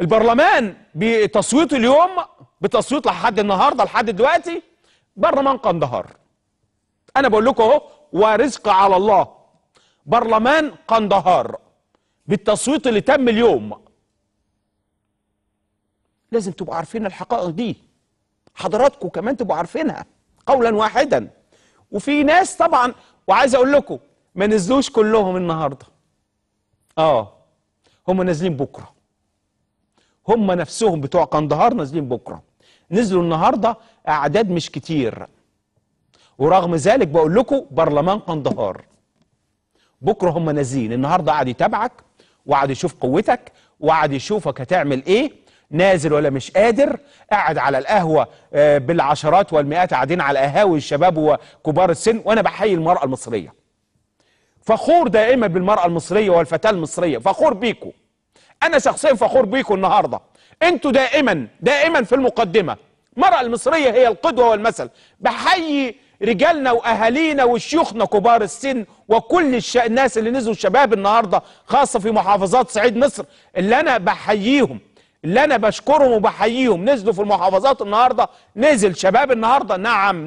البرلمان بتصويت اليوم بتصويت لحد النهارده لحد دلوقتي برلمان قندهار انا بقول لكم اهو ورزق على الله برلمان قندهار بالتصويت اللي تم اليوم لازم تبقوا عارفين الحقائق دي حضراتكم كمان تبقوا عارفينها قولا واحدا وفي ناس طبعا وعايز اقول لكم ما نزلوش كلهم النهارده اه هم نازلين بكره هم نفسهم بتوع قندهار نازلين بكرة نزلوا النهاردة أعداد مش كتير ورغم ذلك بقول لكم برلمان قندهار بكرة هم نازلين النهاردة قاعد يتابعك وقعد يشوف قوتك وقعد يشوفك هتعمل ايه نازل ولا مش قادر قاعد على القهوة آه، بالعشرات والمئات قاعدين على قهاوي الشباب وكبار السن وأنا بحيي المرأة المصرية فخور دائما بالمرأة المصرية والفتاة المصرية فخور بيكم انا شخصيا فخور بيكم النهارده انتوا دائما دائما في المقدمه المراه المصريه هي القدوه والمثل بحيي رجالنا واهالينا وشيوخنا كبار السن وكل الش... الناس اللي نزلوا شباب النهارده خاصه في محافظات صعيد مصر اللي انا بحييهم اللي انا بشكرهم وبحييهم نزلوا في المحافظات النهارده نزل شباب النهارده نعم